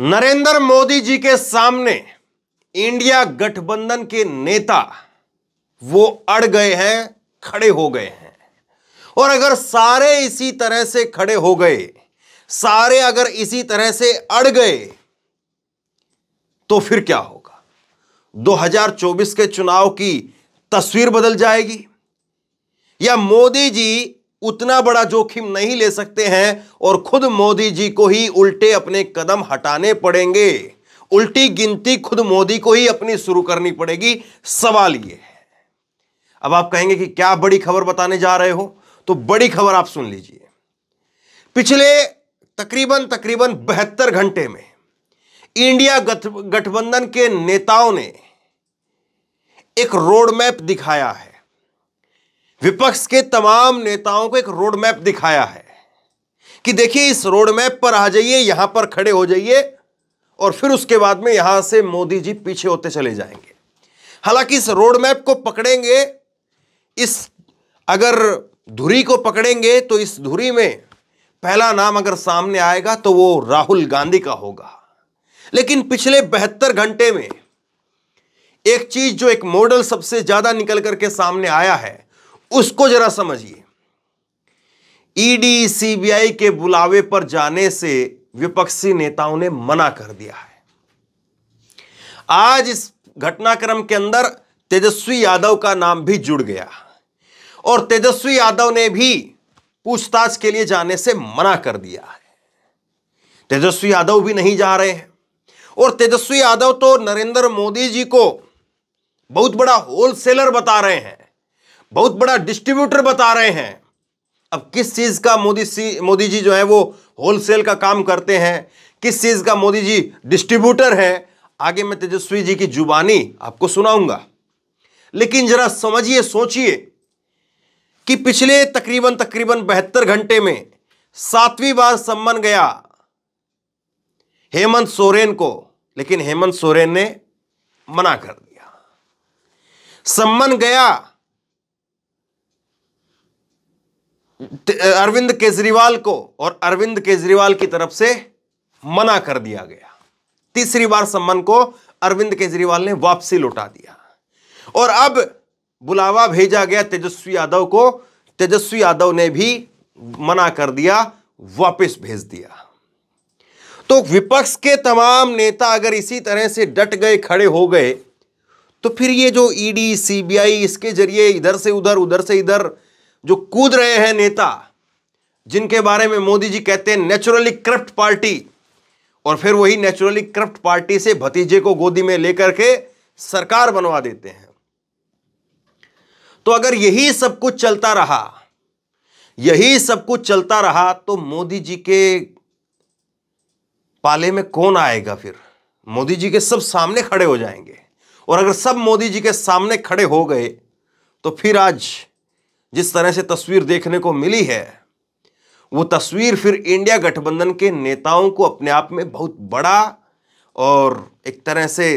नरेंद्र मोदी जी के सामने इंडिया गठबंधन के नेता वो अड़ गए हैं खड़े हो गए हैं और अगर सारे इसी तरह से खड़े हो गए सारे अगर इसी तरह से अड़ गए तो फिर क्या होगा 2024 के चुनाव की तस्वीर बदल जाएगी या मोदी जी उतना बड़ा जोखिम नहीं ले सकते हैं और खुद मोदी जी को ही उल्टे अपने कदम हटाने पड़ेंगे उल्टी गिनती खुद मोदी को ही अपनी शुरू करनी पड़ेगी सवाल यह है अब आप कहेंगे कि क्या बड़ी खबर बताने जा रहे हो तो बड़ी खबर आप सुन लीजिए पिछले तकरीबन तकरीबन बहत्तर घंटे में इंडिया गठबंधन के नेताओं ने एक रोडमैप दिखाया है विपक्ष के तमाम नेताओं को एक रोड मैप दिखाया है कि देखिए इस रोड मैप पर आ जाइए यहां पर खड़े हो जाइए और फिर उसके बाद में यहां से मोदी जी पीछे होते चले जाएंगे हालांकि इस रोड मैप को पकड़ेंगे इस अगर धुरी को पकड़ेंगे तो इस धुरी में पहला नाम अगर सामने आएगा तो वो राहुल गांधी का होगा लेकिन पिछले बहत्तर घंटे में एक चीज जो एक मॉडल सबसे ज्यादा निकल करके सामने आया है उसको जरा समझिए ईडी e सीबीआई के बुलावे पर जाने से विपक्षी नेताओं ने मना कर दिया है आज इस घटनाक्रम के अंदर तेजस्वी यादव का नाम भी जुड़ गया और तेजस्वी यादव ने भी पूछताछ के लिए जाने से मना कर दिया है तेजस्वी यादव भी नहीं जा रहे हैं और तेजस्वी यादव तो नरेंद्र मोदी जी को बहुत बड़ा होलसेलर बता रहे हैं बहुत बड़ा डिस्ट्रीब्यूटर बता रहे हैं अब किस चीज़ का मोदी सी मोदी जी जो है वो होलसेल का काम करते हैं किस चीज़ का मोदी जी डिस्ट्रीब्यूटर है आगे मैं तेजस्वी जी की जुबानी आपको सुनाऊंगा लेकिन जरा समझिए सोचिए कि पिछले तकरीबन तकरीबन बहत्तर घंटे में सातवीं बार सम्मान गया हेमंत सोरेन को लेकिन हेमंत सोरेन ने मना कर दिया सम्मान गया अरविंद केजरीवाल को और अरविंद केजरीवाल की तरफ से मना कर दिया गया तीसरी बार सम्मान को अरविंद केजरीवाल ने वापसी लौटा दिया और अब बुलावा भेजा गया तेजस्वी यादव को तेजस्वी यादव ने भी मना कर दिया वापस भेज दिया तो विपक्ष के तमाम नेता अगर इसी तरह से डट गए खड़े हो गए तो फिर ये जो ईडी e सीबीआई इसके जरिए इधर से उधर उधर से इधर जो कूद रहे हैं नेता जिनके बारे में मोदी जी कहते हैं नेचुरली करप्ट पार्टी और फिर वही नेचुरली करप्ट पार्टी से भतीजे को गोदी में लेकर के सरकार बनवा देते हैं तो अगर यही सब कुछ चलता रहा यही सब कुछ चलता रहा तो मोदी जी के पाले में कौन आएगा फिर मोदी जी के सब सामने खड़े हो जाएंगे और अगर सब मोदी जी के सामने खड़े हो गए तो फिर आज जिस तरह से तस्वीर देखने को मिली है वो तस्वीर फिर इंडिया गठबंधन के नेताओं को अपने आप में बहुत बड़ा और एक तरह से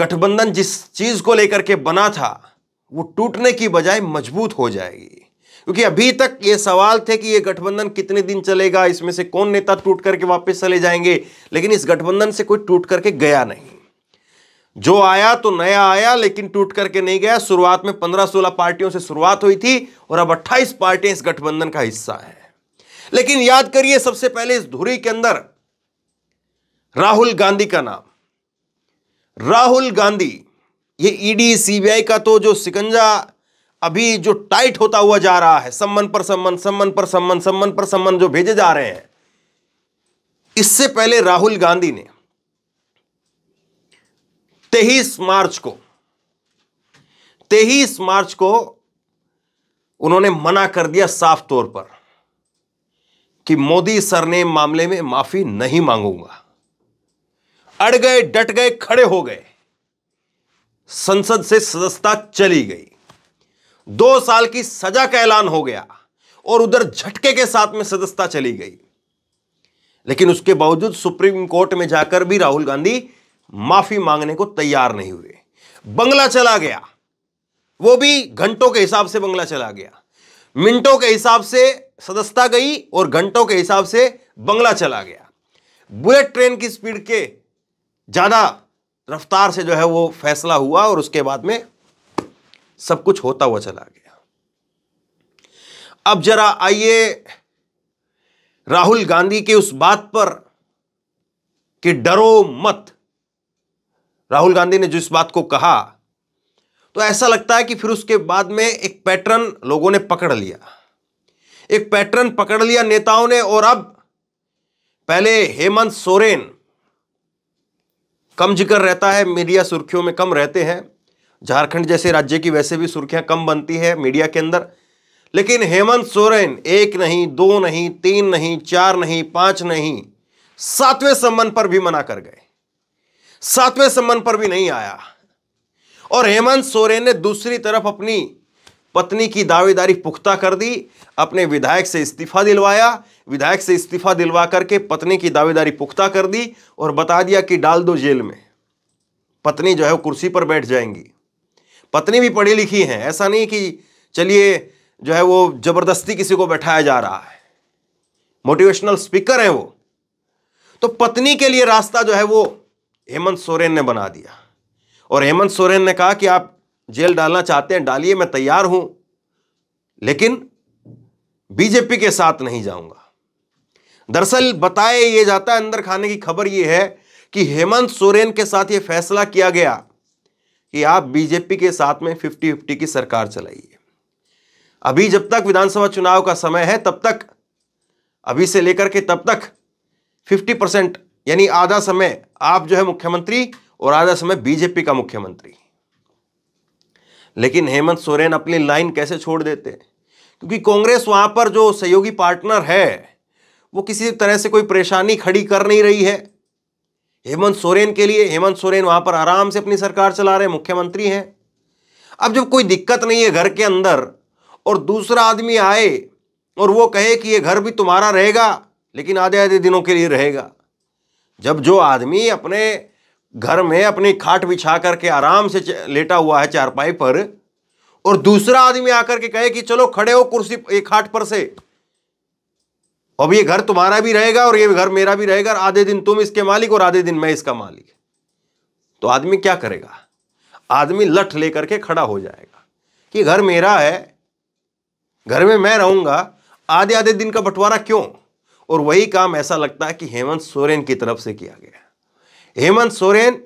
गठबंधन जिस चीज़ को लेकर के बना था वो टूटने की बजाय मजबूत हो जाएगी क्योंकि अभी तक ये सवाल थे कि ये गठबंधन कितने दिन चलेगा इसमें से कौन नेता टूट करके वापस चले जाएंगे लेकिन इस गठबंधन से कोई टूट करके गया नहीं जो आया तो नया आया लेकिन टूट करके नहीं गया शुरुआत में 15-16 पार्टियों से शुरुआत हुई थी और अब 28 पार्टियां इस गठबंधन का हिस्सा है लेकिन याद करिए सबसे पहले इस धुरी के अंदर राहुल गांधी का नाम राहुल गांधी ये ईडी e सीबीआई का तो जो सिकंजा अभी जो टाइट होता हुआ जा रहा है सम्मन पर सम्मन सम्मन पर सम्मन सम्मन पर सम्मन जो भेजे जा रहे हैं इससे पहले राहुल गांधी ने तेईस मार्च को तेईस मार्च को उन्होंने मना कर दिया साफ तौर पर कि मोदी सर ने मामले में माफी नहीं मांगूंगा अड़ गए डट गए खड़े हो गए संसद से सदस्यता चली गई दो साल की सजा का ऐलान हो गया और उधर झटके के साथ में सदस्यता चली गई लेकिन उसके बावजूद सुप्रीम कोर्ट में जाकर भी राहुल गांधी माफी मांगने को तैयार नहीं हुए बंगला चला गया वो भी घंटों के हिसाब से बंगला चला गया मिनटों के हिसाब से सदस्यता गई और घंटों के हिसाब से बंगला चला गया बुलेट ट्रेन की स्पीड के ज़्यादा रफ्तार से जो है वो फैसला हुआ और उसके बाद में सब कुछ होता हुआ चला गया अब जरा आइए राहुल गांधी के उस बात पर कि डरो मत राहुल गांधी ने जिस बात को कहा तो ऐसा लगता है कि फिर उसके बाद में एक पैटर्न लोगों ने पकड़ लिया एक पैटर्न पकड़ लिया नेताओं ने और अब पहले हेमंत सोरेन कम जिक्र रहता है मीडिया सुर्खियों में कम रहते हैं झारखंड जैसे राज्य की वैसे भी सुर्खियां कम बनती है मीडिया के अंदर लेकिन हेमंत सोरेन एक नहीं दो नहीं तीन नहीं चार नहीं पांच नहीं सातवें सम्मान पर भी मना कर गए सातवें सम्मान पर भी नहीं आया और हेमंत सोरेन ने दूसरी तरफ अपनी पत्नी की दावेदारी पुख्ता कर दी अपने विधायक से इस्तीफा दिलवाया विधायक से इस्तीफा दिलवा करके पत्नी की दावेदारी पुख्ता कर दी और बता दिया कि डाल दो जेल में पत्नी जो है वो कुर्सी पर बैठ जाएंगी पत्नी भी पढ़ी लिखी है ऐसा नहीं कि चलिए जो है वो जबरदस्ती किसी को बैठाया जा रहा है मोटिवेशनल स्पीकर है वो तो पत्नी के लिए रास्ता जो है वो हेमंत सोरेन ने बना दिया और हेमंत सोरेन ने कहा कि आप जेल डालना चाहते हैं डालिए मैं तैयार हूं लेकिन बीजेपी के साथ नहीं जाऊंगा दरअसल बताया ये जाता है अंदर खाने की खबर यह है कि हेमंत सोरेन के साथ ये फैसला किया गया कि आप बीजेपी के साथ में फिफ्टी फिफ्टी की सरकार चलाइए अभी जब तक विधानसभा चुनाव का समय है तब तक अभी से लेकर के तब तक 50 परसेंट यानी आधा समय आप जो है मुख्यमंत्री और आधा समय बीजेपी का मुख्यमंत्री लेकिन हेमंत सोरेन अपनी लाइन कैसे छोड़ देते क्योंकि कांग्रेस वहां पर जो सहयोगी पार्टनर है वो किसी तरह से कोई परेशानी खड़ी कर नहीं रही है हेमंत सोरेन के लिए हेमंत सोरेन वहां पर आराम से अपनी सरकार चला रहे हैं मुख्यमंत्री हैं अब जब कोई दिक्कत नहीं है घर के अंदर और दूसरा आदमी आए और वो कहे कि ये घर भी तुम्हारा रहेगा लेकिन आधे आधे दिनों के लिए रहेगा जब जो आदमी अपने घर में अपनी खाट बिछा करके आराम से लेटा हुआ है चारपाई पर और दूसरा आदमी आकर के कहे कि चलो खड़े हो कुर्सी एक खाट पर से अब ये घर तुम्हारा भी रहेगा और ये घर मेरा भी रहेगा आधे दिन तुम इसके मालिक और आधे दिन मैं इसका मालिक तो आदमी क्या करेगा आदमी लठ लेकर के खड़ा हो जाएगा कि घर मेरा है घर में मैं रहूंगा आधे आधे दिन का बंटवारा क्यों और वही काम ऐसा लगता है कि हेमंत सोरेन की तरफ से किया गया हेमंत सोरेन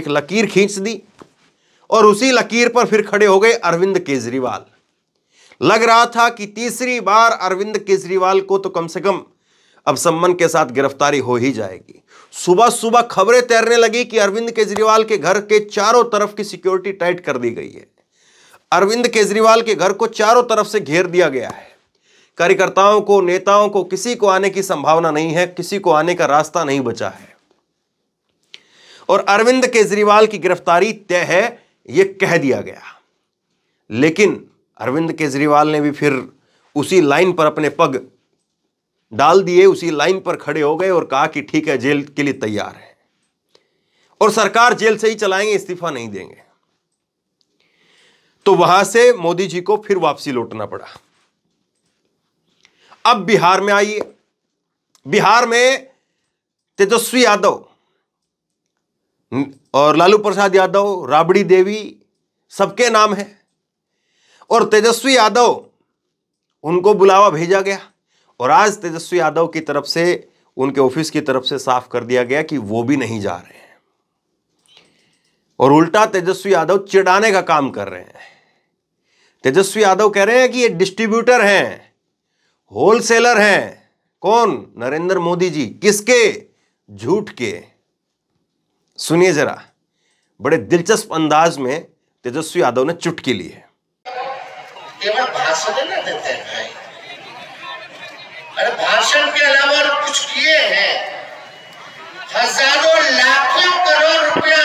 एक लकीर खींच दी और उसी लकीर पर फिर खड़े हो गए अरविंद केजरीवाल लग रहा था कि तीसरी बार अरविंद केजरीवाल को तो कम से कम अब सम्मन के साथ गिरफ्तारी हो ही जाएगी सुबह सुबह खबरें तैरने लगी कि अरविंद केजरीवाल के घर के चारों तरफ की सिक्योरिटी टाइट कर दी गई है अरविंद केजरीवाल के घर को चारों तरफ से घेर दिया गया है कार्यकर्ताओं को नेताओं को किसी को आने की संभावना नहीं है किसी को आने का रास्ता नहीं बचा है और अरविंद केजरीवाल की गिरफ्तारी तय है यह कह दिया गया लेकिन अरविंद केजरीवाल ने भी फिर उसी लाइन पर अपने पग डाल दिए उसी लाइन पर खड़े हो गए और कहा कि ठीक है जेल के लिए तैयार है और सरकार जेल से ही चलाएंगे इस्तीफा नहीं देंगे तो वहां से मोदी जी को फिर वापसी लौटना पड़ा अब बिहार में आइए बिहार में तेजस्वी यादव और लालू प्रसाद यादव राबड़ी देवी सबके नाम है और तेजस्वी यादव उनको बुलावा भेजा गया और आज तेजस्वी यादव की तरफ से उनके ऑफिस की तरफ से साफ कर दिया गया कि वो भी नहीं जा रहे हैं और उल्टा तेजस्वी यादव चिढ़ाने का काम कर रहे हैं तेजस्वी यादव कह रहे हैं कि ये डिस्ट्रीब्यूटर हैं होलसेलर हैं कौन नरेंद्र मोदी जी किसके झूठ के सुनिए जरा बड़े दिलचस्प अंदाज में तेजस्वी यादव ने चुटकी ली है भाषण देते हैं भाषण के अलावा कुछ किए हैं हजारों लाखों करोड़ रुपया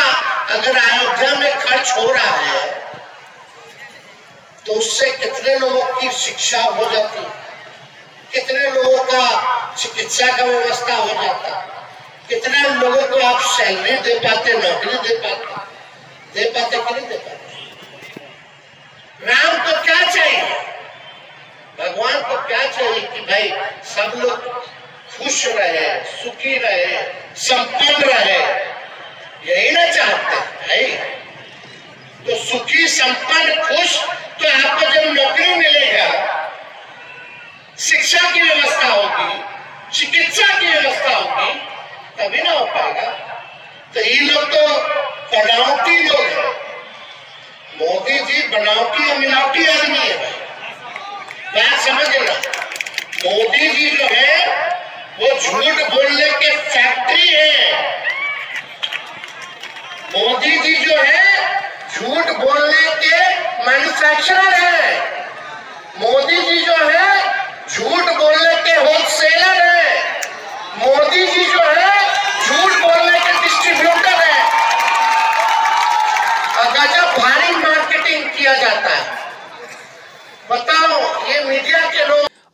अगर अयोध्या में खर्च हो रहा है तो उससे कितने लोगों की शिक्षा हो जाती है कितने लोगों का चिकित्सा का व्यवस्था हो जाता कितने लोगों को आप सैलरी दे पाते नौकरी दे पाते दे पाते कि नहीं दे पाते राम को क्या चाहिए भगवान को क्या चाहिए कि भाई सब लोग खुश रहे सुखी रहे संपन्न रहे यही ना चाहते भाई तो सुखी संपन्न खुश तो आपको जब नौकरी मिले शिक्षा की व्यवस्था होगी चिकित्सा की व्यवस्था होगी तभी ना हो पाएगा तो ये लोग तो बनावटी लोग हैं मोदी जी बनावटी और मिलावटी आदमी है भाई मैं समझ लेना मोदी जी जो है वो झूठ बोलने के फैक्ट्री है मोदी जी जो है झूठ बोलने के मैन्युफैक्चरर है मोदी जी जो है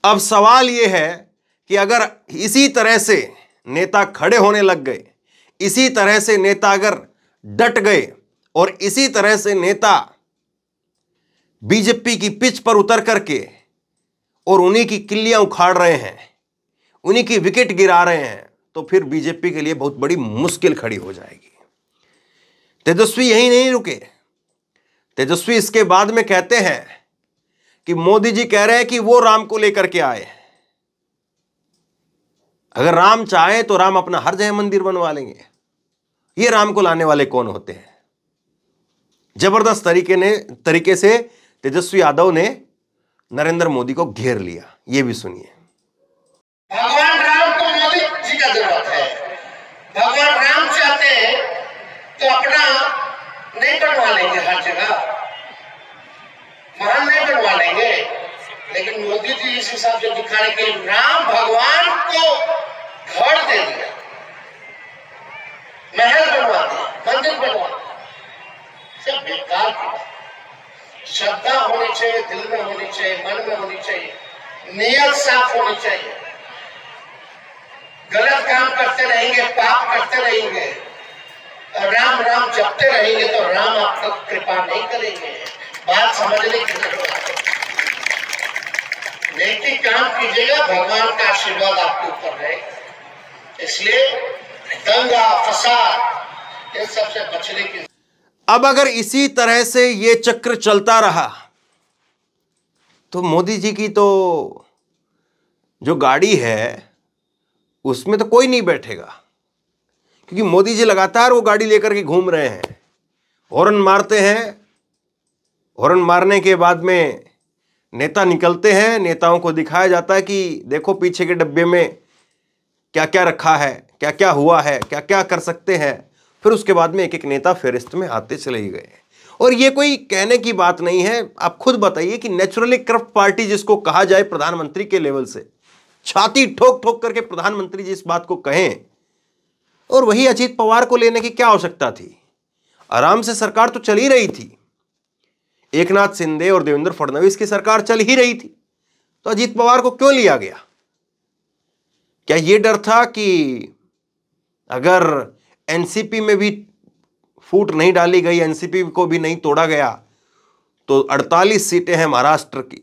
अब सवाल यह है कि अगर इसी तरह से नेता खड़े होने लग गए इसी तरह से नेता अगर डट गए और इसी तरह से नेता बीजेपी की पिच पर उतर करके और उन्हीं की किल्लियां उखाड़ रहे हैं उन्हीं की विकेट गिरा रहे हैं तो फिर बीजेपी के लिए बहुत बड़ी मुश्किल खड़ी हो जाएगी तेजस्वी यही नहीं रुके तेजस्वी इसके बाद में कहते हैं कि मोदी जी कह रहे हैं कि वो राम को लेकर के आए अगर राम चाहे तो राम अपना हर जगह मंदिर बनवा लेंगे ये राम को लाने वाले कौन होते हैं जबरदस्त तरीके ने तरीके से तेजस्वी यादव ने नरेंद्र मोदी को घेर लिया ये भी सुनिए भगवान राम को मोदी जी का जरूरत है भगवान राम चाहते तो अपना नहीं बनवा लेंगे नहीं बनवा लेंगे लेकिन मोदी जी इस हिसाब से दिखाने के राम भगवान को घर दे दिया महल बनवा दिया मंदिर बनवा सब बेकार श्रद्धा होनी चाहिए दिल में होनी चाहिए मन में होनी चाहिए नियत साफ होनी चाहिए गलत काम करते रहेंगे पाप करते रहेंगे राम राम जपते रहेंगे तो राम आपको कृपा नहीं करेंगे बात समझने की जरूरत नेकी काम कीजिएगा भगवान का आशीर्वाद आपके ऊपर है इसलिए दंगा फसाद सबसे बचने की अब अगर इसी तरह से ये चक्र चलता रहा तो मोदी जी की तो जो गाड़ी है उसमें तो कोई नहीं बैठेगा क्योंकि मोदी जी लगातार वो गाड़ी लेकर के घूम रहे हैं हॉर्न मारते हैं हॉर्न मारने के बाद में नेता निकलते हैं नेताओं को दिखाया जाता है कि देखो पीछे के डब्बे में क्या क्या रखा है क्या क्या हुआ है क्या क्या कर सकते हैं फिर उसके बाद में एक एक नेता फेरिस्त में आते चले ही गए और ये कोई कहने की बात नहीं है आप खुद बताइए कि नेचुरली करप्ट पार्टी जिसको कहा जाए प्रधानमंत्री के लेवल से छाती ठोक ठोक करके प्रधानमंत्री जी इस बात को कहें और वही अजीत पवार को लेने की क्या आवश्यकता थी आराम से सरकार तो चल ही रही थी एकनाथ शिंदे और देवेंद्र फडणवीस की सरकार चल ही रही थी तो अजीत पवार को क्यों लिया गया क्या यह डर था कि अगर एनसीपी में भी फूट नहीं डाली गई एनसीपी को भी नहीं तोड़ा गया तो 48 सीटें हैं महाराष्ट्र की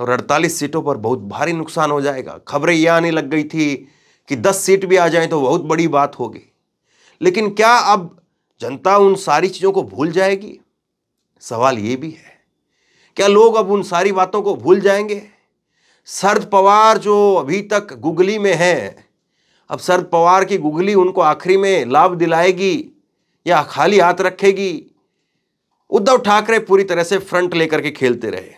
और 48 सीटों पर बहुत भारी नुकसान हो जाएगा खबरें यह आने लग गई थी कि 10 सीट भी आ जाए तो बहुत बड़ी बात होगी लेकिन क्या अब जनता उन सारी चीज़ों को भूल जाएगी सवाल ये भी है क्या लोग अब उन सारी बातों को भूल जाएंगे शरद पवार जो अभी तक गुगली में है अब शरद पवार की गुगली उनको आखिरी में लाभ दिलाएगी या खाली हाथ रखेगी उद्धव ठाकरे पूरी तरह से फ्रंट लेकर के खेलते रहे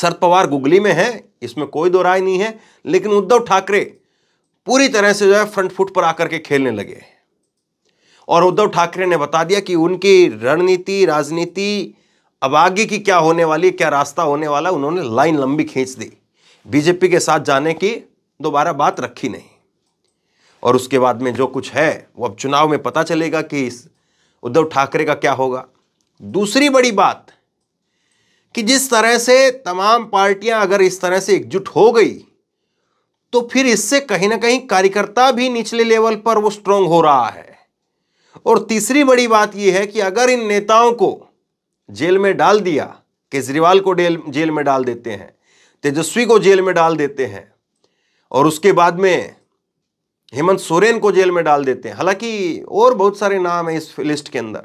शरद पवार गुगली में है इसमें कोई दो राय नहीं है लेकिन उद्धव ठाकरे पूरी तरह से जो है फ्रंट फुट पर आकर के खेलने लगे और उद्धव ठाकरे ने बता दिया कि उनकी रणनीति राजनीति अब आगे की क्या होने वाली क्या रास्ता होने वाला उन्होंने लाइन लंबी खींच दी बीजेपी के साथ जाने की दोबारा बात रखी नहीं और उसके बाद में जो कुछ है वो अब चुनाव में पता चलेगा कि उद्धव ठाकरे का क्या होगा दूसरी बड़ी बात कि जिस तरह से तमाम पार्टियां अगर इस तरह से एकजुट हो गई तो फिर इससे कहीं ना कहीं कार्यकर्ता भी निचले लेवल पर वो स्ट्रांग हो रहा है और तीसरी बड़ी बात यह है कि अगर इन नेताओं को जेल में डाल दिया केजरीवाल को जेल में डाल देते हैं तेजस्वी को जेल में डाल देते हैं और उसके बाद में हेमंत सोरेन को जेल में डाल देते हैं हालांकि और बहुत सारे नाम हैं इस लिस्ट के अंदर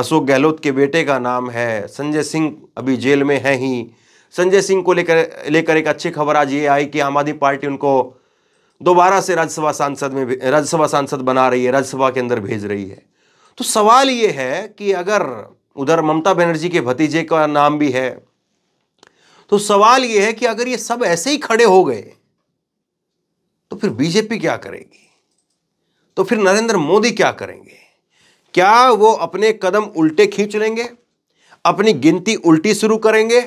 अशोक गहलोत के बेटे का नाम है संजय सिंह अभी जेल में है ही संजय सिंह को लेकर लेकर एक अच्छी खबर आज ये आई कि आम आदमी पार्टी उनको दोबारा से राज्यसभा सांसद में राज्यसभा सांसद बना रही है राज्यसभा के अंदर भेज रही है तो सवाल ये है कि अगर उधर ममता बनर्जी के भतीजे का नाम भी है तो सवाल यह है कि अगर ये सब ऐसे ही खड़े हो गए तो फिर बीजेपी क्या करेगी तो फिर नरेंद्र मोदी क्या करेंगे क्या वो अपने कदम उल्टे खींच लेंगे अपनी गिनती उल्टी शुरू करेंगे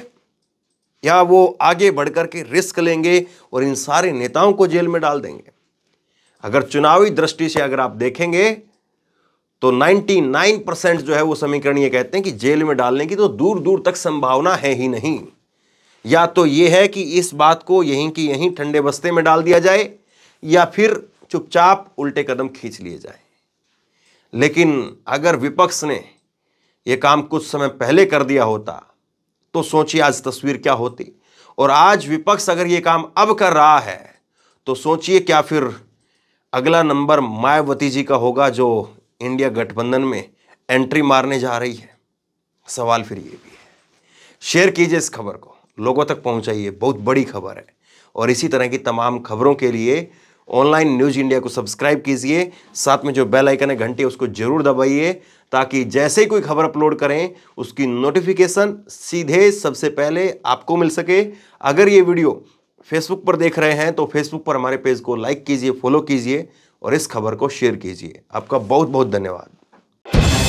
या वो आगे बढ़ करके रिस्क लेंगे और इन सारे नेताओं को जेल में डाल देंगे अगर चुनावी दृष्टि से अगर आप देखेंगे तो 99 परसेंट जो है वो समीकरण ये कहते हैं कि जेल में डालने की तो दूर दूर तक संभावना है ही नहीं या तो ये है कि इस बात को यहीं की यहीं ठंडे बस्ते में डाल दिया जाए या फिर चुपचाप उल्टे कदम खींच लिए जाए लेकिन अगर विपक्ष ने ये काम कुछ समय पहले कर दिया होता तो सोचिए आज तस्वीर क्या होती और आज विपक्ष अगर ये काम अब कर रहा है तो सोचिए क्या फिर अगला नंबर मायावती जी का होगा जो इंडिया गठबंधन में एंट्री मारने जा रही है सवाल फिर ये भी है शेयर कीजिए इस खबर को लोगों तक पहुंचाइए बहुत बड़ी खबर है और इसी तरह की तमाम खबरों के लिए ऑनलाइन न्यूज इंडिया को सब्सक्राइब कीजिए साथ में जो बेल आइकन है घंटे उसको जरूर दबाइए ताकि जैसे ही कोई खबर अपलोड करें उसकी नोटिफिकेशन सीधे सबसे पहले आपको मिल सके अगर ये वीडियो फेसबुक पर देख रहे हैं तो फेसबुक पर हमारे पेज को लाइक कीजिए फॉलो कीजिए और इस खबर को शेयर कीजिए आपका बहुत बहुत धन्यवाद